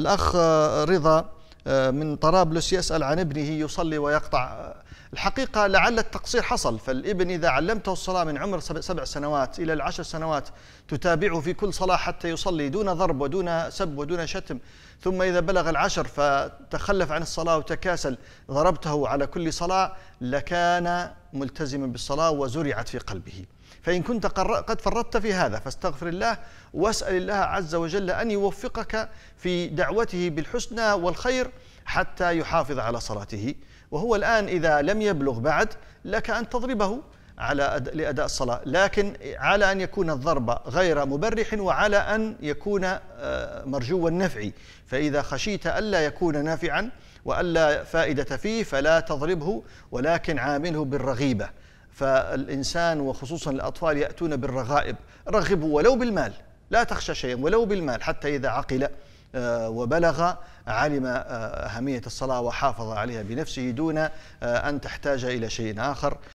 الأخ آه، رضا آه، من طرابلس يسأل عن ابنه يصلي ويقطع الحقيقة لعل التقصير حصل فالابن إذا علمته الصلاة من عمر سبع سنوات إلى العشر سنوات تتابعه في كل صلاة حتى يصلي دون ضرب ودون سب ودون شتم ثم إذا بلغ العشر فتخلف عن الصلاة وتكاسل ضربته على كل صلاة لكان ملتزما بالصلاة وزرعت في قلبه فإن كنت قد فرطت في هذا فاستغفر الله واسأل الله عز وجل أن يوفقك في دعوته بالحسنى والخير حتى يحافظ على صلاته وهو الآن إذا لم يبلغ بعد لك أن تضربه على لاداء الصلاه لكن على ان يكون الضرب غير مبرح وعلى ان يكون آه، مرجو النفع فاذا خشيت الا يكون نافعا والا فائده فيه فلا تضربه ولكن عامله بالرغيبه فالانسان وخصوصا الاطفال ياتون بالرغائب رغبوا ولو بالمال لا تخشى شيئا ولو بالمال حتى اذا عقل آه، وبلغ علم آه، أهمية الصلاة وحافظ عليها بنفسه دون أن تحتاج إلى شيء آخر